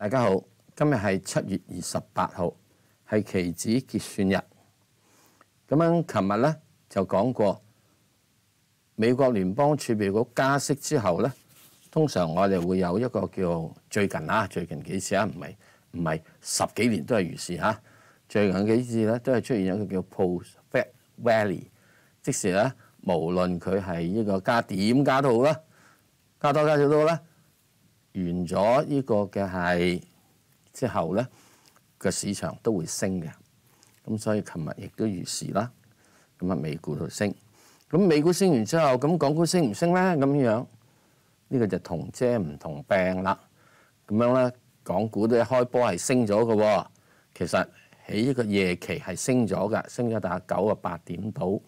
大家好，今日系七月二十八号，系期指结算日。咁样，琴日咧就讲过，美国联邦储备局加息之后咧，通常我哋会有一个叫最近啊，最近几次啊，唔系唔系十几年都系如是吓。最近几次咧都系出现一个叫 p o s t f a t l valley，即时咧无论佢系呢个加点加到啦，加多加少都好啦。完咗呢個嘅係之後咧嘅市場都會升嘅，咁所以琴日亦都如是啦。咁啊美股就升，咁美股升完之後，咁港股升唔升咧？咁樣呢個就同遮唔同病啦。咁樣咧，港股都開波係升咗嘅，其實喺呢個夜期係升咗嘅，升咗大概九個八點到。